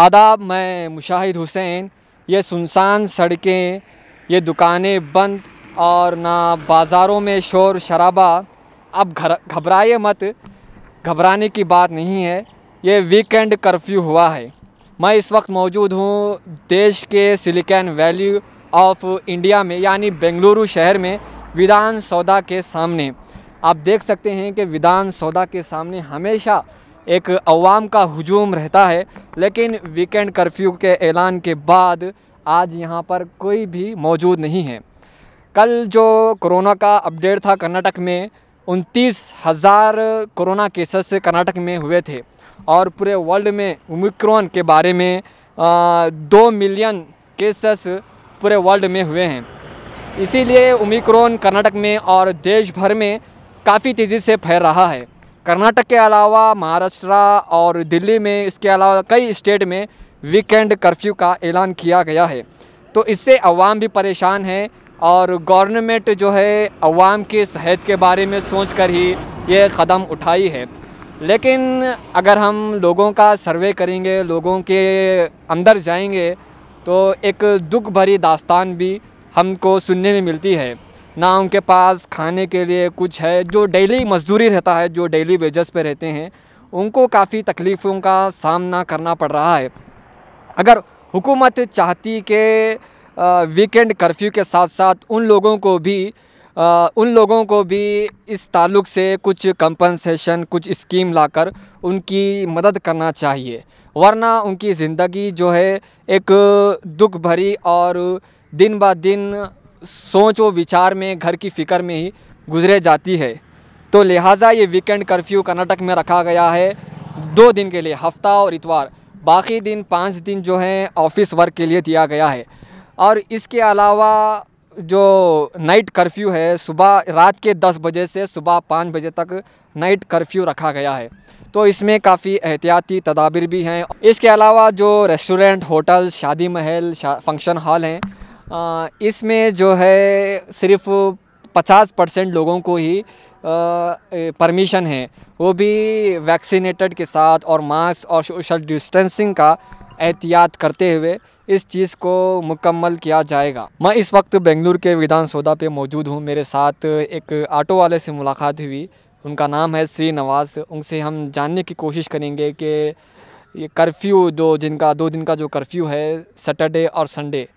आदाब मैं मुशाहिद हुसैन ये सुनसान सड़कें ये दुकानें बंद और ना बाज़ारों में शोर शराबा अब घर घबराए मत घबराने की बात नहीं है ये वीकेंड कर्फ्यू हुआ है मैं इस वक्त मौजूद हूँ देश के सिलिकॉन वैली ऑफ इंडिया में यानी बेंगलुरु शहर में विधान सौदा के सामने आप देख सकते हैं कि विधान सौदा के सामने हमेशा एक अवाम का हजूम रहता है लेकिन वीकेंड कर्फ्यू के ऐलान के बाद आज यहाँ पर कोई भी मौजूद नहीं है कल जो कोरोना का अपडेट था कर्नाटक में उनतीस हज़ार कोरोना केसेस कर्नाटक में हुए थे और पूरे वर्ल्ड में ओमिक्रॉन के बारे में आ, दो मिलियन केसेस पूरे वर्ल्ड में हुए हैं इसीलिए ओमिक्रॉन कर्नाटक में और देश भर में काफ़ी तेज़ी से फैल रहा है कर्नाटक के अलावा महाराष्ट्र और दिल्ली में इसके अलावा कई स्टेट में वीकेंड कर्फ्यू का ऐलान किया गया है तो इससे अवाम भी परेशान है और गवर्नमेंट जो है अवाम के सेहत के बारे में सोच कर ही ये कदम उठाई है लेकिन अगर हम लोगों का सर्वे करेंगे लोगों के अंदर जाएंगे तो एक दुख भरी दास्तान भी हमको सुनने में मिलती है ना उनके पास खाने के लिए कुछ है जो डेली मजदूरी रहता है जो डेली वेजेस पे रहते हैं उनको काफ़ी तकलीफ़ों का सामना करना पड़ रहा है अगर हुकूमत चाहती के वीकेंड कर्फ्यू के साथ साथ उन लोगों को भी आ, उन लोगों को भी इस ताल्लुक से कुछ कंपनसेशन कुछ स्कीम लाकर उनकी मदद करना चाहिए वरना उनकी ज़िंदगी जो है एक दुख भरी और दिन ब दिन सोच व विचार में घर की फ़िक्र में ही गुजरे जाती है तो लिहाजा ये वीकेंड कर्फ्यू कर्नाटक में रखा गया है दो दिन के लिए हफ्ता और इतवार बाकी दिन पाँच दिन जो हैं ऑफिस वर्क के लिए दिया गया है और इसके अलावा जो नाइट कर्फ्यू है सुबह रात के दस बजे से सुबह पाँच बजे तक नाइट कर्फ्यू रखा गया है तो इसमें काफ़ी एहतियाती तदाबीर भी हैं इसके अलावा जो रेस्टोरेंट होटल शादी महल शा, फंक्शन हॉल हैं इसमें जो है सिर्फ पचास परसेंट लोगों को ही परमिशन है वो भी वैक्सीनेटेड के साथ और मास्क और सोशल डिस्टेंसिंग का एहतियात करते हुए इस चीज़ को मुकम्मल किया जाएगा मैं इस वक्त बेंगलुरु के विधान सौदा पे मौजूद हूँ मेरे साथ एक ऑटो वाले से मुलाकात हुई उनका नाम है श्री नवाज उनसे हम जानने की कोशिश करेंगे कि ये कर्फ्यू दो जिनका दो दिन का जो कर्फ्यू है सैटरडे और संडे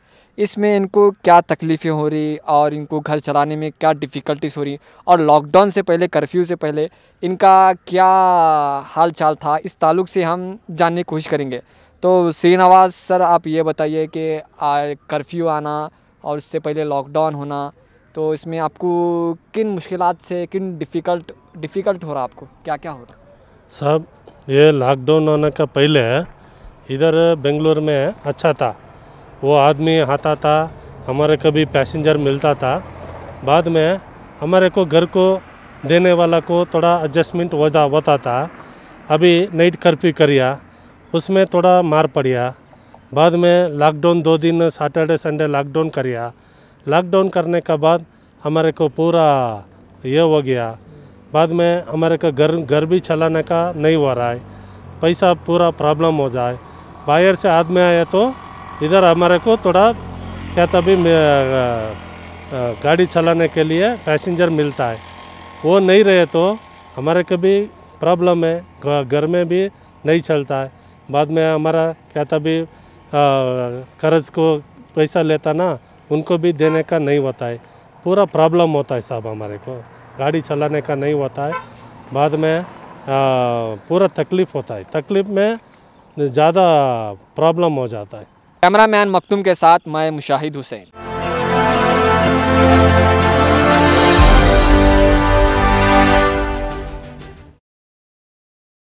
इसमें इनको क्या तकलीफ़ें हो रही और इनको घर चलाने में क्या डिफ़िकल्टीज हो रही और लॉकडाउन से पहले कर्फ्यू से पहले इनका क्या हाल चाल था इस ताल्लुक से हम जानने की कोशिश करेंगे तो श्रीनवास सर आप ये बताइए कि कर्फ्यू आना और उससे पहले लॉकडाउन होना तो इसमें आपको किन मुश्किल से किन डिफ़िकल्ट डिफ़िकल्ट हो रहा आपको क्या क्या हो रहा सर ये लॉकडाउन होने का पहले इधर बेंगलोर में अच्छा था वो आदमी आता था हमारे कभी पैसेंजर मिलता था बाद में हमारे को घर को देने वाला को थोड़ा एडजस्टमेंट होता होता था अभी नाइट कर्फ्यू करिया उसमें थोड़ा मार पड़िया बाद में लॉकडाउन दो दिन सैटरडे संडे लॉकडाउन करिया लॉकडाउन करने के बाद हमारे को पूरा ये हो गया बाद में हमारे का घर घर भी चलाने का नहीं हो रहा है पैसा पूरा प्रॉब्लम हो जाए बाहर से आदमी आया तो इधर हमारे को थोड़ा क्या तभी गाड़ी चलाने के लिए पैसेंजर मिलता है वो नहीं रहे तो हमारे कभी प्रॉब्लम है घर में भी नहीं चलता है बाद में हमारा क्या तभी कर्ज को पैसा लेता ना उनको भी देने का नहीं होता है पूरा प्रॉब्लम होता है साहब हमारे को गाड़ी चलाने का नहीं होता है बाद में आ, पूरा तकलीफ़ होता है तकलीफ़ में ज़्यादा प्रॉब्लम हो जाता है कैमरामैन मखतुम के साथ मैं मुशाहिद हुसैन